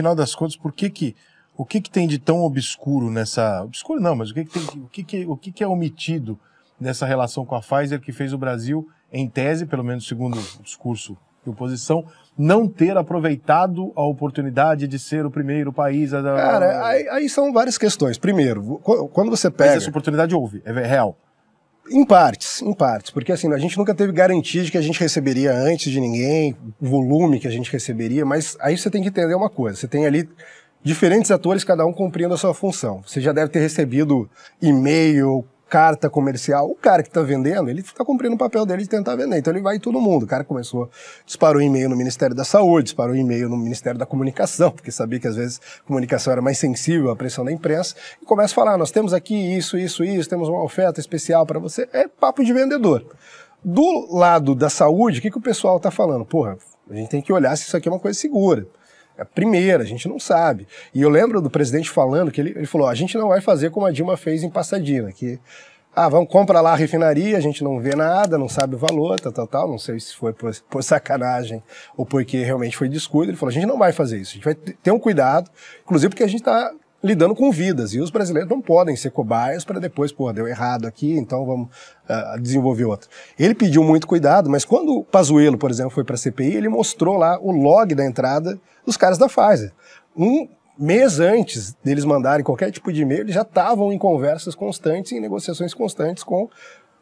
afinal das contas, por que que o que que tem de tão obscuro nessa obscuro não, mas o que que tem, o que que o que que é omitido nessa relação com a Pfizer que fez o Brasil em tese, pelo menos segundo o discurso de oposição, não ter aproveitado a oportunidade de ser o primeiro país a... Cara, aí, aí são várias questões. Primeiro, quando você pega... Mas essa oportunidade houve, é, é real. Em partes, em partes, porque assim, a gente nunca teve garantia de que a gente receberia antes de ninguém, o volume que a gente receberia, mas aí você tem que entender uma coisa, você tem ali diferentes atores, cada um cumprindo a sua função. Você já deve ter recebido e-mail, carta comercial, o cara que está vendendo, ele está cumprindo o papel dele de tentar vender. Então ele vai em todo mundo. O cara começou, disparou e-mail no Ministério da Saúde, disparou e-mail no Ministério da Comunicação, porque sabia que às vezes a comunicação era mais sensível à pressão da imprensa, e começa a falar: nós temos aqui isso, isso, isso, temos uma oferta especial para você. É papo de vendedor. Do lado da saúde, o que, que o pessoal está falando? Porra, a gente tem que olhar se isso aqui é uma coisa segura. É a primeira, a gente não sabe. E eu lembro do presidente falando que ele, ele falou: a gente não vai fazer como a Dilma fez em Pasadena, que ah, vamos comprar lá a refinaria, a gente não vê nada, não sabe o valor, tal, tal, tal. Não sei se foi por, por, sacanagem ou porque realmente foi descuido. Ele falou: a gente não vai fazer isso, a gente vai ter um cuidado, inclusive porque a gente está lidando com vidas. E os brasileiros não podem ser cobaias para depois, pô, deu errado aqui, então vamos uh, desenvolver outro. Ele pediu muito cuidado, mas quando o Pazuello, por exemplo, foi para a CPI, ele mostrou lá o log da entrada dos caras da Pfizer. Um mês antes deles mandarem qualquer tipo de e-mail, eles já estavam em conversas constantes, em negociações constantes com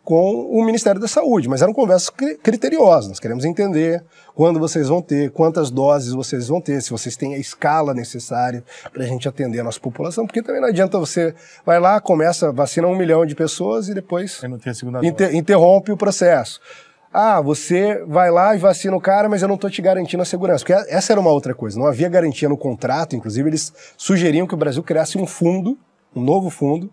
com o Ministério da Saúde, mas eram conversas criteriosas. Nós queremos entender quando vocês vão ter, quantas doses vocês vão ter, se vocês têm a escala necessária para a gente atender a nossa população, porque também não adianta você vai lá, começa, vacina um milhão de pessoas e depois inter interrompe o processo. Ah, você vai lá e vacina o cara, mas eu não estou te garantindo a segurança. Porque essa era uma outra coisa. Não havia garantia no contrato, inclusive eles sugeriam que o Brasil criasse um fundo, um novo fundo,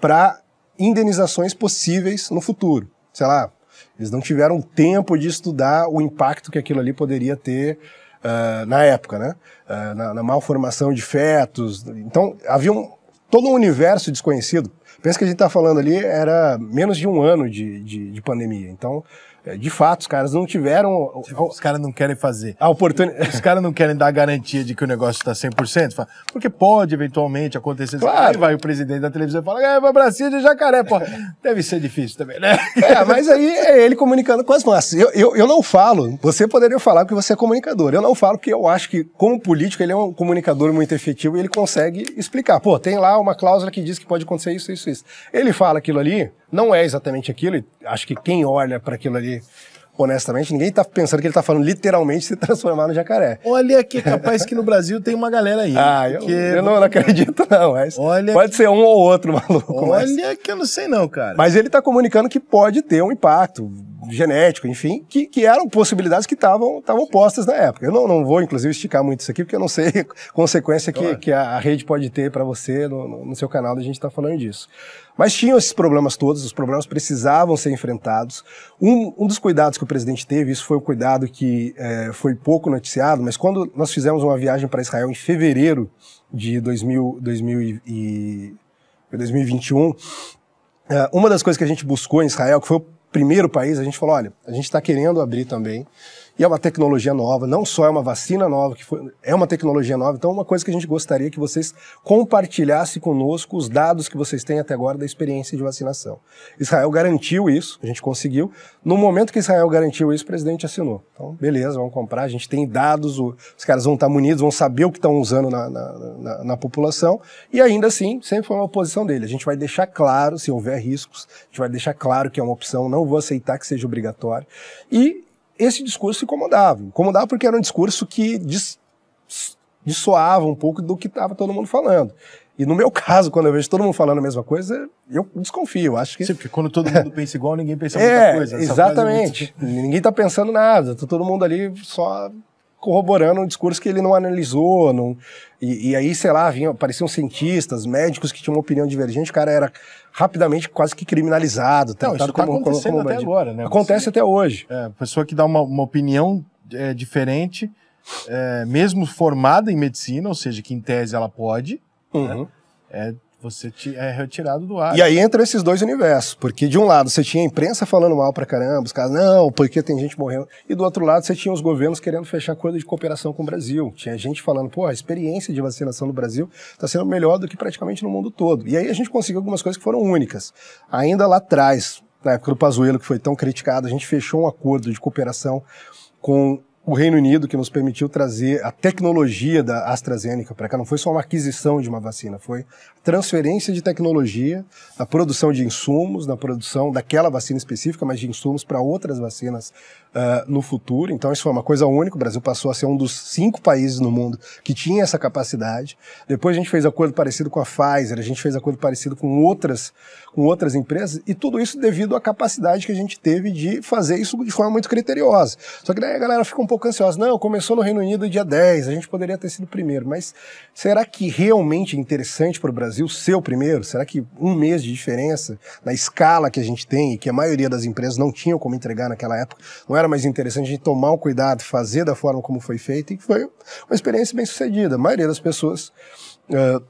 para indenizações possíveis no futuro. Sei lá, eles não tiveram tempo de estudar o impacto que aquilo ali poderia ter uh, na época, né? Uh, na, na, malformação de fetos. Então, havia um, todo um universo desconhecido. Pensa que a gente está falando ali era menos de um ano de, de, de pandemia. Então, é, de fato, os caras não tiveram. Os caras não querem fazer. A oportunidade. Os caras não querem dar garantia de que o negócio está 100%, porque pode eventualmente acontecer. Claro. Aí vai o presidente da televisão e fala: é, uma bracinha de jacaré, pô. Deve ser difícil também, né? É, mas aí é ele comunicando com as massas. Eu, eu, eu não falo, você poderia falar que você é comunicador. Eu não falo que eu acho que, como político, ele é um comunicador muito efetivo e ele consegue explicar. Pô, tem lá uma cláusula que diz que pode acontecer isso, isso, isso. Ele fala aquilo ali não é exatamente aquilo, acho que quem olha para aquilo ali honestamente, ninguém tá pensando que ele tá falando literalmente se transformar no jacaré. Olha que capaz que no Brasil tem uma galera aí. Ah, eu, eu não, não, acredito não, mas olha pode que... ser um ou outro maluco. Olha mas... que eu não sei não, cara. Mas ele tá comunicando que pode ter um impacto genético, enfim, que, que eram possibilidades que estavam postas na época. Eu não, não vou, inclusive, esticar muito isso aqui, porque eu não sei a consequência claro. que, que a rede pode ter para você no, no, seu canal, a gente está falando disso. Mas tinham esses problemas todos, os problemas precisavam ser enfrentados. Um, um dos cuidados que o presidente teve, isso foi o um cuidado que é, foi pouco noticiado, mas quando nós fizemos uma viagem para Israel em fevereiro de 2000, 2000 e, 2021, é, uma das coisas que a gente buscou em Israel, que foi o primeiro país, a gente falou: olha, a gente está querendo abrir também. E é uma tecnologia nova, não só é uma vacina nova, que foi, é uma tecnologia nova. Então, é uma coisa que a gente gostaria que vocês compartilhassem conosco os dados que vocês têm até agora da experiência de vacinação. Israel garantiu isso, a gente conseguiu. No momento que Israel garantiu isso, o presidente assinou. Então, beleza, vamos comprar. A gente tem dados, os caras vão estar munidos, vão saber o que estão usando na, na, na, na população. E ainda assim, sempre foi uma posição dele. A gente vai deixar claro, se houver riscos, a gente vai deixar claro que é uma opção, não vou aceitar que seja obrigatório. E esse discurso incomodava. Incomodava porque era um discurso que dis, dissoava um pouco do que estava todo mundo falando. E no meu caso, quando eu vejo todo mundo falando a mesma coisa, eu desconfio. Acho que. Sim, porque quando todo mundo pensa igual, ninguém pensa é, muita coisa. Essa exatamente. É muito... Ninguém está pensando nada. Tá todo mundo ali só corroborando um discurso que ele não analisou, não... E, e, aí, sei lá, vinha, apareciam cientistas, médicos que tinham uma opinião divergente, o cara era rapidamente quase que criminalizado, não, isso tá como, acontecendo como, como até agora, né? Acontece Você, até hoje. É, pessoa que dá uma, uma opinião é, diferente, é, mesmo formada em medicina, ou seja, que em tese ela pode, uhum. né? é, você te, é retirado do ar. E aí entra esses dois universos, porque de um lado você tinha a imprensa falando mal pra caramba, os caras, não, porque tem gente morrendo. E do outro lado você tinha os governos querendo fechar coisa de cooperação com o Brasil. Tinha gente falando, pô, a experiência de vacinação no Brasil está sendo melhor do que praticamente no mundo todo. E aí a gente conseguiu algumas coisas que foram únicas. Ainda lá atrás, na época do Pazuello, que foi tão criticado, a gente fechou um acordo de cooperação com o Reino Unido que nos permitiu trazer a tecnologia da AstraZeneca para cá. Não foi só uma aquisição de uma vacina, foi transferência de tecnologia, na produção de insumos, na produção daquela vacina específica, mas de insumos para outras vacinas uh, no futuro. Então, isso foi uma coisa única. O Brasil passou a ser um dos cinco países no mundo que tinha essa capacidade. Depois, a gente fez acordo parecido com a Pfizer, a gente fez acordo parecido com outras, com outras empresas, e tudo isso devido à capacidade que a gente teve de fazer isso de forma muito criteriosa. Só que daí a galera fica um pouco ansiosa. Não, começou no Reino Unido dia 10, a gente poderia ter sido primeiro, mas será que realmente é interessante para o Brasil ser o primeiro? Será que um mês de diferença na escala que a gente tem e que a maioria das empresas não tinham como entregar naquela época, não era mais interessante a gente tomar o cuidado, fazer da forma como foi feito e foi uma experiência bem sucedida. A maioria das pessoas. Uh,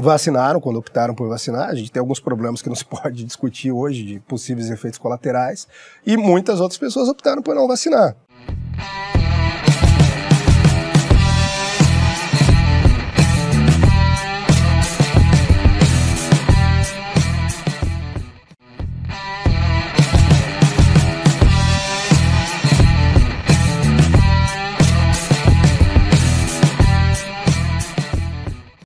vacinaram quando optaram por vacinar. A gente tem alguns problemas que não se pode discutir hoje de possíveis efeitos colaterais e muitas outras pessoas optaram por não vacinar.